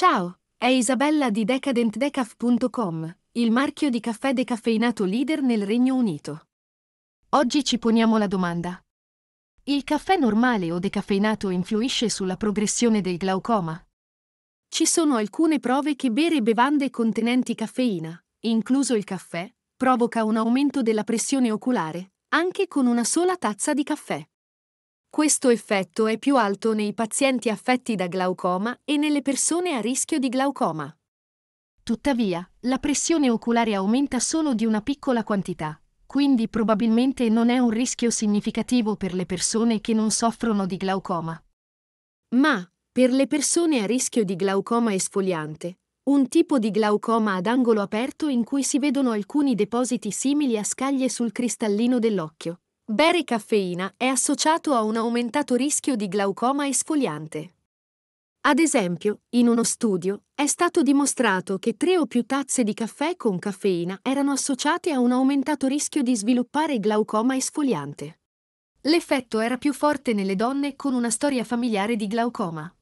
Ciao, è Isabella di DecadentDecaf.com, il marchio di caffè decaffeinato leader nel Regno Unito. Oggi ci poniamo la domanda. Il caffè normale o decaffeinato influisce sulla progressione del glaucoma? Ci sono alcune prove che bere bevande contenenti caffeina, incluso il caffè, provoca un aumento della pressione oculare, anche con una sola tazza di caffè. Questo effetto è più alto nei pazienti affetti da glaucoma e nelle persone a rischio di glaucoma. Tuttavia, la pressione oculare aumenta solo di una piccola quantità, quindi probabilmente non è un rischio significativo per le persone che non soffrono di glaucoma. Ma, per le persone a rischio di glaucoma esfoliante, un tipo di glaucoma ad angolo aperto in cui si vedono alcuni depositi simili a scaglie sul cristallino dell'occhio, Bere caffeina è associato a un aumentato rischio di glaucoma esfoliante. Ad esempio, in uno studio è stato dimostrato che tre o più tazze di caffè con caffeina erano associate a un aumentato rischio di sviluppare glaucoma esfoliante. L'effetto era più forte nelle donne con una storia familiare di glaucoma.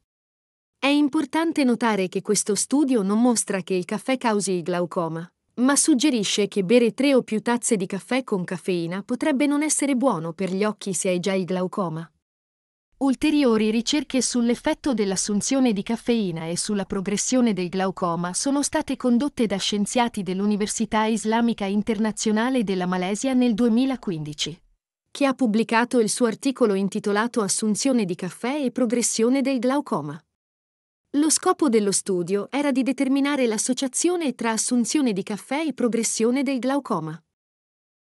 È importante notare che questo studio non mostra che il caffè causi il glaucoma, ma suggerisce che bere tre o più tazze di caffè con caffeina potrebbe non essere buono per gli occhi se hai già il glaucoma. Ulteriori ricerche sull'effetto dell'assunzione di caffeina e sulla progressione del glaucoma sono state condotte da scienziati dell'Università Islamica Internazionale della Malesia nel 2015, che ha pubblicato il suo articolo intitolato Assunzione di caffè e progressione del glaucoma. Lo scopo dello studio era di determinare l'associazione tra assunzione di caffè e progressione del glaucoma.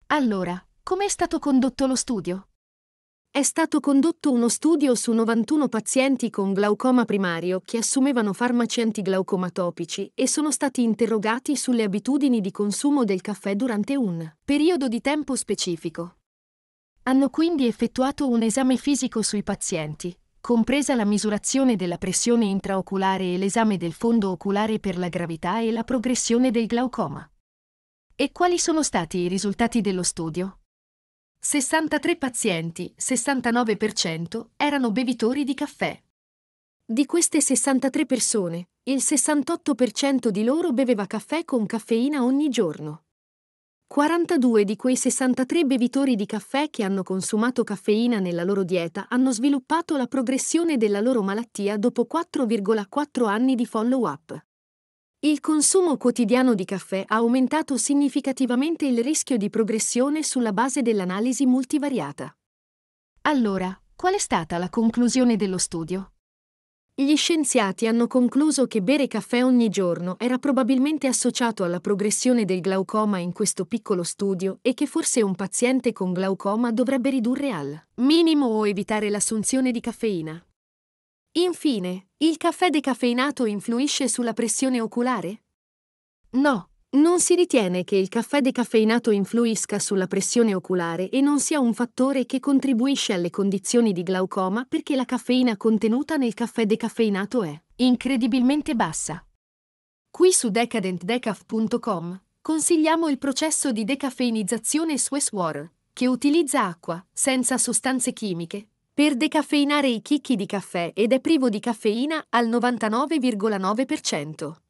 Allora, com'è stato condotto lo studio? È stato condotto uno studio su 91 pazienti con glaucoma primario che assumevano farmaci antiglaucomatopici e sono stati interrogati sulle abitudini di consumo del caffè durante un periodo di tempo specifico. Hanno quindi effettuato un esame fisico sui pazienti, compresa la misurazione della pressione intraoculare e l'esame del fondo oculare per la gravità e la progressione del glaucoma. E quali sono stati i risultati dello studio? 63 pazienti, 69%, erano bevitori di caffè. Di queste 63 persone, il 68% di loro beveva caffè con caffeina ogni giorno. 42 di quei 63 bevitori di caffè che hanno consumato caffeina nella loro dieta hanno sviluppato la progressione della loro malattia dopo 4,4 anni di follow-up. Il consumo quotidiano di caffè ha aumentato significativamente il rischio di progressione sulla base dell'analisi multivariata. Allora, qual è stata la conclusione dello studio? Gli scienziati hanno concluso che bere caffè ogni giorno era probabilmente associato alla progressione del glaucoma in questo piccolo studio e che forse un paziente con glaucoma dovrebbe ridurre al minimo o evitare l'assunzione di caffeina. Infine, il caffè decaffeinato influisce sulla pressione oculare? No. Non si ritiene che il caffè decaffeinato influisca sulla pressione oculare e non sia un fattore che contribuisce alle condizioni di glaucoma perché la caffeina contenuta nel caffè decaffeinato è incredibilmente bassa. Qui su decadentdecaf.com consigliamo il processo di decaffeinizzazione Swiss Swesswater, che utilizza acqua, senza sostanze chimiche, per decaffeinare i chicchi di caffè ed è privo di caffeina al 99,9%.